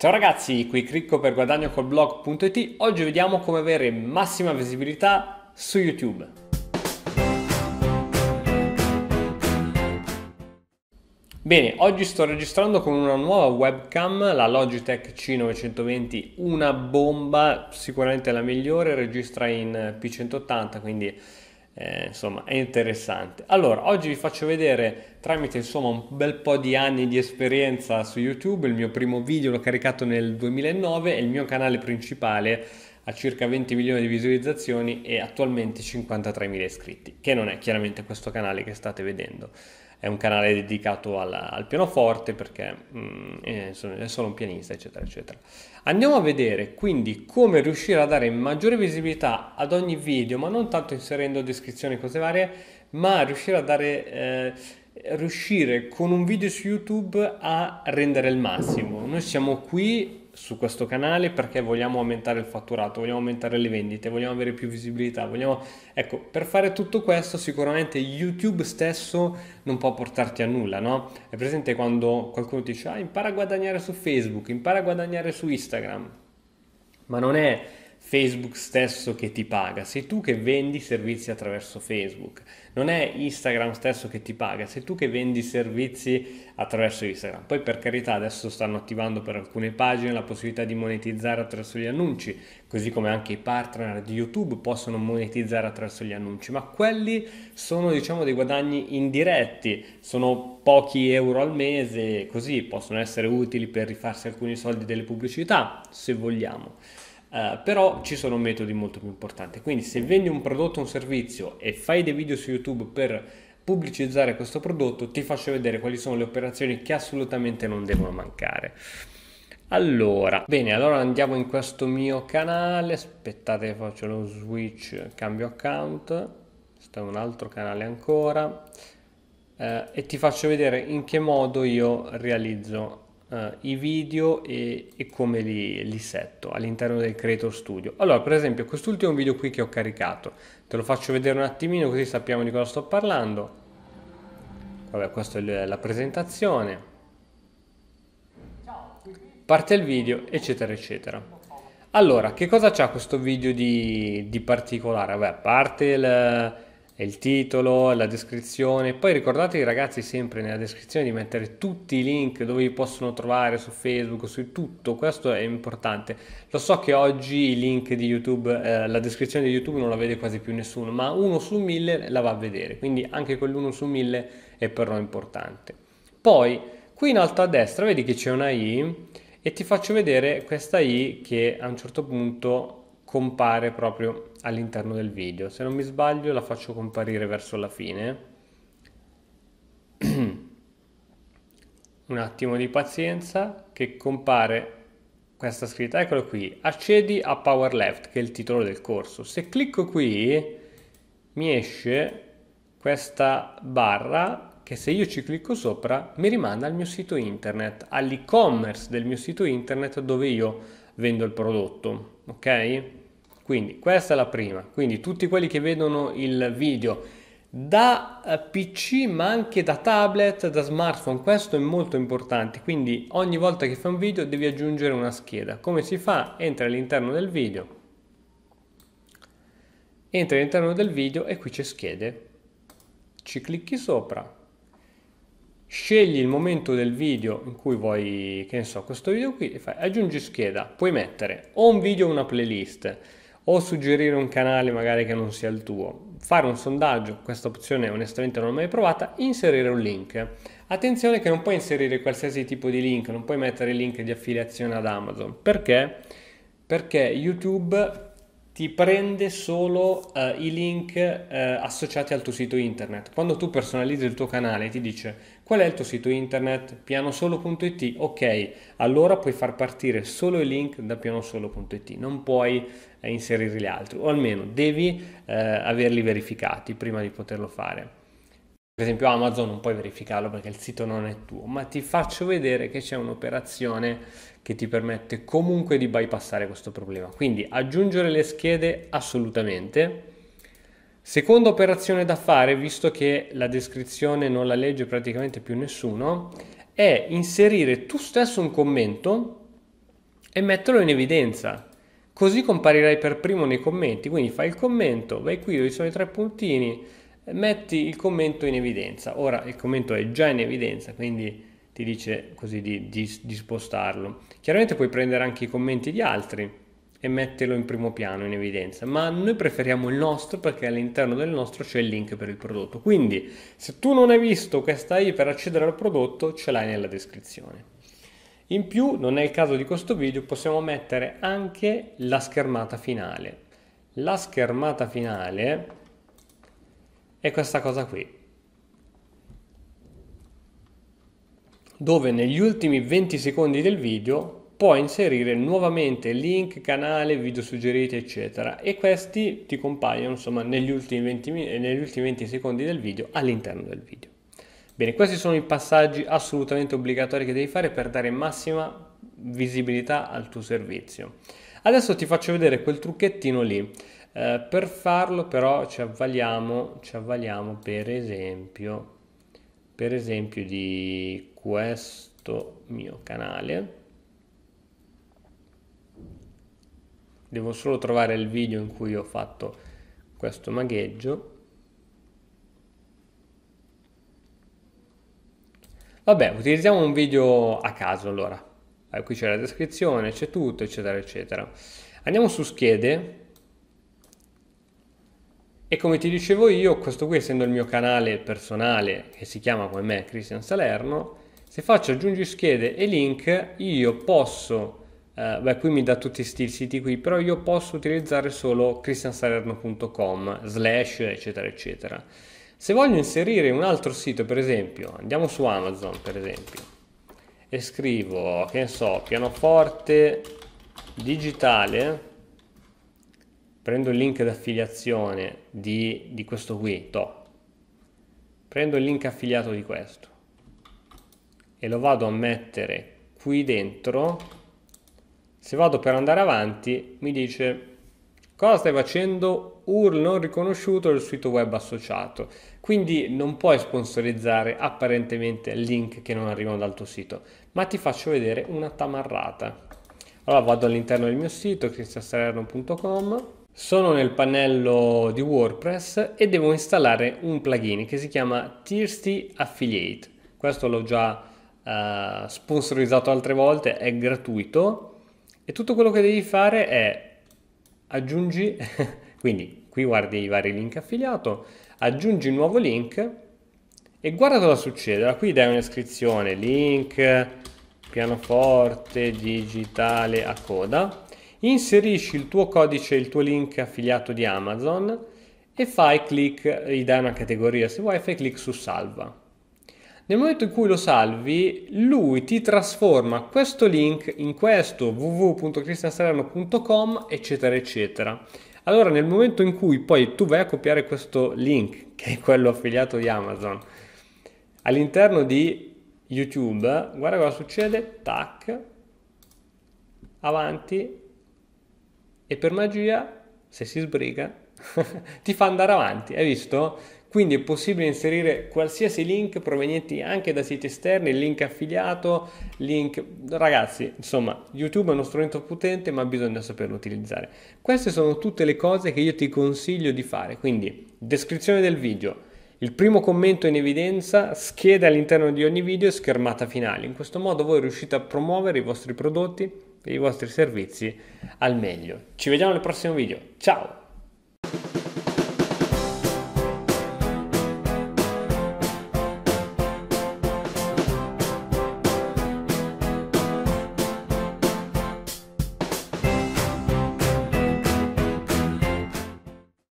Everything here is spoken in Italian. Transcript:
Ciao ragazzi, qui Cricco per guadagnocolblog.it. col Oggi vediamo come avere massima visibilità su YouTube. Bene, oggi sto registrando con una nuova webcam, la Logitech C920, una bomba, sicuramente la migliore, registra in P180, quindi eh, insomma è interessante. Allora, oggi vi faccio vedere tramite insomma un bel po' di anni di esperienza su YouTube, il mio primo video l'ho caricato nel 2009 e il mio canale principale ha circa 20 milioni di visualizzazioni e attualmente 53 mila iscritti, che non è chiaramente questo canale che state vedendo è un canale dedicato al, al pianoforte perché mm, è solo un pianista, eccetera, eccetera. Andiamo a vedere quindi come riuscire a dare maggiore visibilità ad ogni video, ma non tanto inserendo descrizioni e cose varie, ma riuscire a dare... Eh, riuscire con un video su YouTube a rendere il massimo. Noi siamo qui su questo canale perché vogliamo aumentare il fatturato, vogliamo aumentare le vendite, vogliamo avere più visibilità, vogliamo... Ecco, per fare tutto questo sicuramente YouTube stesso non può portarti a nulla, no? È presente quando qualcuno ti dice ah, impara a guadagnare su Facebook, impara a guadagnare su Instagram, ma non è Facebook stesso che ti paga, sei tu che vendi servizi attraverso Facebook, non è Instagram stesso che ti paga, sei tu che vendi servizi attraverso Instagram. Poi per carità adesso stanno attivando per alcune pagine la possibilità di monetizzare attraverso gli annunci, così come anche i partner di YouTube possono monetizzare attraverso gli annunci, ma quelli sono diciamo dei guadagni indiretti, sono pochi euro al mese, così possono essere utili per rifarsi alcuni soldi delle pubblicità, se vogliamo. Eh, però ci sono metodi molto più importanti. Quindi se vendi un prodotto o un servizio e fai dei video su YouTube per pubblicizzare questo prodotto, ti faccio vedere quali sono le operazioni che assolutamente non devono mancare. Allora, bene, allora andiamo in questo mio canale, aspettate faccio lo switch, cambio account, sta un altro canale ancora eh, e ti faccio vedere in che modo io realizzo uh, i video e, e come li, li, setto all'interno del Creator Studio. Allora, per esempio, quest'ultimo video qui che ho caricato, te lo faccio vedere un attimino così sappiamo di cosa sto parlando. Vabbè, questa è la presentazione. Parte il video, eccetera, eccetera. Allora, che cosa c'ha questo video di, di particolare? Vabbè, a parte il il titolo, la descrizione. Poi ricordatevi ragazzi sempre nella descrizione di mettere tutti i link dove vi possono trovare su Facebook, su tutto, questo è importante. Lo so che oggi i link di YouTube, eh, la descrizione di YouTube non la vede quasi più nessuno, ma uno su mille la va a vedere, quindi anche quell'uno su mille è per noi importante. Poi qui in alto a destra vedi che c'è una I e ti faccio vedere questa I che a un certo punto compare proprio all'interno del video. Se non mi sbaglio la faccio comparire verso la fine. Un attimo di pazienza che compare questa scritta, eccolo qui, accedi a Power Left, che è il titolo del corso. Se clicco qui mi esce questa barra che se io ci clicco sopra mi rimanda al mio sito internet, all'e-commerce del mio sito internet dove io vendo il prodotto, ok? Quindi questa è la prima, quindi tutti quelli che vedono il video da eh, PC ma anche da tablet, da smartphone, questo è molto importante, quindi ogni volta che fai un video devi aggiungere una scheda. Come si fa? Entra all'interno del video, entra all'interno del video e qui c'è schede, ci clicchi sopra, scegli il momento del video in cui vuoi, che ne so, questo video qui e fai aggiungi scheda, puoi mettere o un video o una playlist o suggerire un canale magari che non sia il tuo, fare un sondaggio, questa opzione onestamente non l'ho mai provata, inserire un link. Attenzione che non puoi inserire qualsiasi tipo di link, non puoi mettere il link di affiliazione ad Amazon. Perché? Perché YouTube ti prende solo eh, i link eh, associati al tuo sito internet. Quando tu personalizzi il tuo canale ti dice qual è il tuo sito internet, pianosolo.it, ok, allora puoi far partire solo i link da pianosolo.it, non puoi eh, inserirli altri, o almeno devi eh, averli verificati prima di poterlo fare per esempio Amazon non puoi verificarlo perché il sito non è tuo, ma ti faccio vedere che c'è un'operazione che ti permette comunque di bypassare questo problema. Quindi aggiungere le schede assolutamente. Seconda operazione da fare, visto che la descrizione non la legge praticamente più nessuno, è inserire tu stesso un commento e metterlo in evidenza. Così comparirai per primo nei commenti, quindi fai il commento, vai qui dove sono i tre puntini, metti il commento in evidenza. Ora il commento è già in evidenza, quindi ti dice così di, di, di spostarlo. Chiaramente puoi prendere anche i commenti di altri e metterlo in primo piano, in evidenza, ma noi preferiamo il nostro perché all'interno del nostro c'è il link per il prodotto. Quindi se tu non hai visto questa I per accedere al prodotto, ce l'hai nella descrizione. In più, non è il caso di questo video, possiamo mettere anche la schermata finale. La schermata finale è questa cosa qui. Dove negli ultimi 20 secondi del video puoi inserire nuovamente link, canale, video suggeriti, eccetera. E questi ti compaiono insomma negli ultimi 20, negli ultimi 20 secondi del video all'interno del video. Bene, questi sono i passaggi assolutamente obbligatori che devi fare per dare massima visibilità al tuo servizio. Adesso ti faccio vedere quel trucchettino lì eh, per farlo però ci avvaliamo, ci avvaliamo per esempio, per esempio di questo mio canale. Devo solo trovare il video in cui ho fatto questo magheggio. Vabbè, utilizziamo un video a caso allora. Eh, qui c'è la descrizione, c'è tutto, eccetera, eccetera. Andiamo su schede e come ti dicevo io, questo qui essendo il mio canale personale che si chiama come me Cristian Salerno, se faccio aggiungi schede e link io posso, eh, beh qui mi dà tutti questi siti qui, però io posso utilizzare solo cristiansalerno.com slash eccetera eccetera. Se voglio inserire un altro sito per esempio, andiamo su Amazon per esempio e scrivo, che ne so, pianoforte digitale prendo il link d'affiliazione di, di questo qui, to. prendo il link affiliato di questo e lo vado a mettere qui dentro, se vado per andare avanti mi dice cosa stai facendo URL non riconosciuto del sito web associato. Quindi non puoi sponsorizzare apparentemente link che non arrivano dal tuo sito, ma ti faccio vedere una tamarrata. Allora vado all'interno del mio sito, cristiansalerno.com sono nel pannello di WordPress e devo installare un plugin che si chiama Thirsty Affiliate. Questo l'ho già eh, sponsorizzato altre volte, è gratuito e tutto quello che devi fare è aggiungi, quindi qui guardi i vari link affiliato, aggiungi un nuovo link e guarda cosa succede. Allora, qui dai un'iscrizione, link, pianoforte digitale a coda inserisci il tuo codice, e il tuo link affiliato di Amazon e fai clic, gli dai una categoria se vuoi, fai clic su salva. Nel momento in cui lo salvi, lui ti trasforma questo link in questo www.cristiansalerno.com eccetera eccetera. Allora nel momento in cui poi tu vai a copiare questo link, che è quello affiliato di Amazon, all'interno di YouTube, guarda cosa succede, tac, avanti, e per magia, se si sbriga, ti fa andare avanti, hai visto? Quindi è possibile inserire qualsiasi link provenienti anche da siti esterni, link affiliato, link... Ragazzi, insomma, YouTube è uno strumento potente ma bisogna saperlo utilizzare. Queste sono tutte le cose che io ti consiglio di fare, quindi descrizione del video, il primo commento in evidenza, scheda all'interno di ogni video e schermata finale. In questo modo voi riuscite a promuovere i vostri prodotti dei vostri servizi al meglio. Ci vediamo nel prossimo video, ciao!